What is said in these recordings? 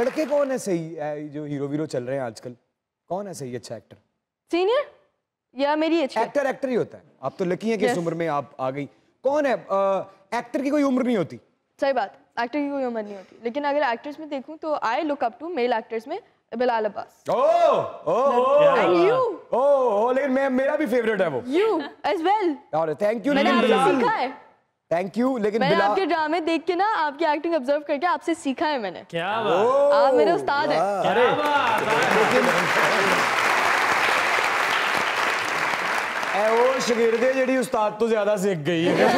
लड़के कौन है सही है जो हीरो वीरो चल रहे हैं आजकल कौन है सही अच्छा एक्टर सीनियर या मेरी अच्छी एक्टर एक्टर ही होता है आप तो लकी हैं कि उम्र में आप आ गई कौन है एक्टर की कोई उम्र नहीं होती सही बात एक्टर की कोई उम्र नहीं होती लेकिन अगर एक्टर्स में देखूं तो I look up to male actors में Bilal Abbas oh oh and you oh लेकिन मैं मेरा भी फेवरेट है वो यू एज वेल और थैंक यू लेकिन बिलाल थैंक यू लेकिन मैंने आपके ड्रामे देख के ना आपकी एक्टिंग ऑब्जर्व करके आपसे सीखा है मैंने क्या बात आप मेरे उस्ताद हैं अरे लेकिन शगिरदे उस्ताद तो ज्यादा सीख गई है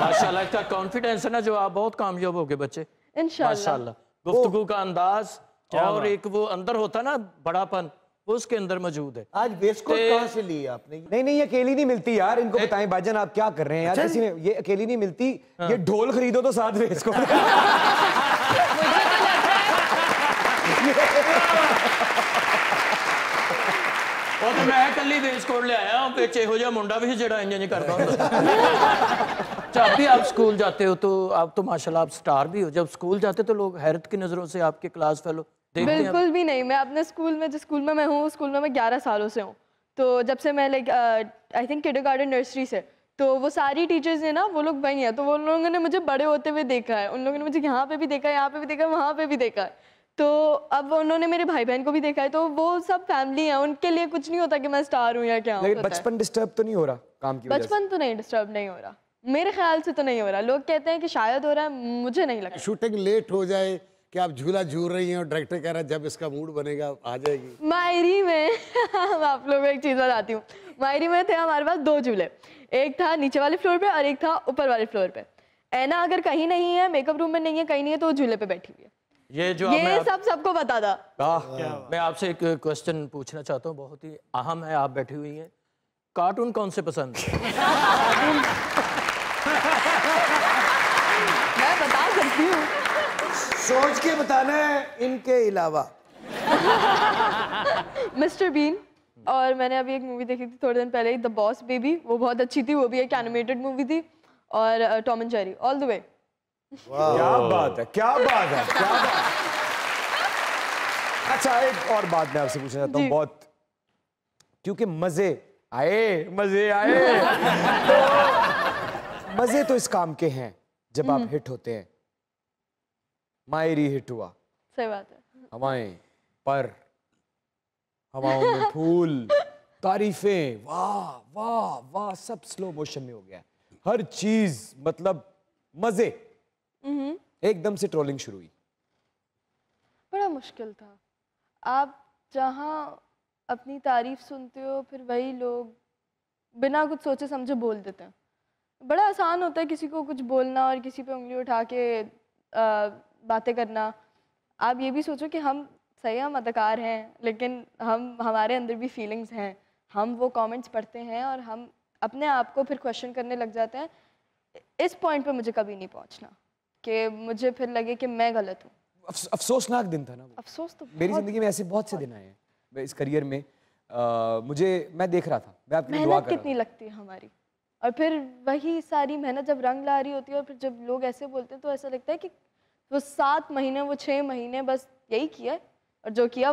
माशाल्लाह कॉन्फिडेंस है ना जो आप बहुत कामयाब हो गए बच्चे इंशाल्लाह गुफ्तगू का अंदाज और एक वो अंदर होता ना बड़ापन उसके अंदर मौजूद है आज वेस्टकोट कहां से ली आपने नहीं नहीं ये अकेली नहीं मिलती यार इनको बताएं भाईजान आप क्या कर रहे हैं यार अच्छा, किसी ये अकेली नहीं मिलती हाँ। ये ढोल खरीदो तो साथ वेस्टकोट ਉਹ तो मैं कल ਵੇਸ ਕੋਲ ਲਿਆਇਆ ਵਿੱਚ ਇਹੋ ਜਿਹਾ ਮੁੰਡਾ जब भी आप स्कूल जाते हो तो आप तो माशाल्लाह आप स्टार भी हो जब स्कूल जाते तो लोग हैरत की नज़रों से आपके क्लास फेलो बिल्कुल भी नहीं मैं अपने स्कूल में जिस स्कूल में मैं हूँ स्कूल में मैं ग्यारह सालों से हूँ तो जब से मैं like I think kindergarten nursery से तो वो सारी टीचर्स हैं ना वो लोग वही हैं तो वो लोगों ने मुझे बड़े होते हुए देखा है उन लोगों ने मुझे यहाँ पे भी देखा है यहाँ पे भी देखा है वहाँ पे भी देखा है तो अब उन्होंने मेरे भाई बहन को भी देखा है तो वो सब फैमिली है उनके लिए कुछ नहीं होता कि मैं स्टार हूँ या क्या लेकिन बचपन डिस्टर्ब तो नहीं हो रहा काम की बचपन तो नहीं डिस्टर्ब नहीं हो रहा मेरे ख्याल से तो नहीं हो रहा लोग कहते हैं कि शायद हो रहा है मुझे नहीं लगता शूटिंग लेट हो जाए कि आप झूला झूल रही हैं और डायरेक्टर कह रहा है जब इसका मूड बनेगा आ जाएगी मायरी में आप लोग एक चीज़ बताती हूँ मायरी में थे हमारे पास दो झूले एक था नीचे वाले फ्लोर पे और एक था ऊपर वाले फ्लोर पे ऐना अगर कहीं नहीं है मेकअप रूम में नहीं है कहीं नहीं है तो झूले पे बैठी हुई है ये जो ये मैं सब सबको बता दा आ, मैं आपसे एक क्वेश्चन पूछना चाहता हूँ बहुत ही अहम है आप बैठी हुई हैं कार्टून कौन से पसंद मैं बता सकती हूँ सोच के बताना है इनके अलावा मिस्टर बीन और मैंने अभी एक मूवी देखी थी थोड़े दिन पहले द बॉस बेबी वो बहुत अच्छी थी वो भी एक एनिमेटेड मूवी थी और Tom and Jerry all the way क्या बात है क्या बात है क्या बात अच्छा एक और बात मैं आपसे पूछना चाहता हूँ बहुत क्योंकि मजे आए मजे आए तो मजे तो इस काम के हैं जब आप हिट हम्म। होते हैं मायरी हिट हुआ सही बात है हवाएं पर हवाओं में फूल तारीफें वाह वाह वाह सब स्लो मोशन में हो गया हर चीज मतलब मजे हम्म। एकदम से ट्रोलिंग शुरू हुई बड़ा मुश्किल था आप जहाँ अपनी तारीफ सुनते हो फिर वही लोग बिना कुछ सोचे समझे बोल देते हैं बड़ा आसान होता है किसी को कुछ बोलना और किसी पे उंगली उठा के आ, बातें करना आप ये भी सोचो कि हम सही हम अदाकार हैं लेकिन हम हमारे अंदर भी फीलिंग्स हैं हम वो कमेंट्स पढ़ते हैं और हम अपने आप को फिर क्वेश्चन करने लग जाते हैं इस पॉइंट पे मुझे कभी नहीं पहुंचना कि मुझे फिर लगे कि मैं गलत हूँ अफसोसनाक दिन था ना वो अफसोस तो मेरी ज़िंदगी में ऐसे बहुत से दिन आए हैं इस करियर में आ, मुझे मैं देख रहा था मैं आपकी मेहनत कितनी लगती है हमारी और फिर वही सारी मेहनत जब रंग ला रही होती है और फिर जब लोग ऐसे बोलते हैं तो ऐसा लगता है कि वो तो सात महीने वो छः महीने बस यही किया और जो किया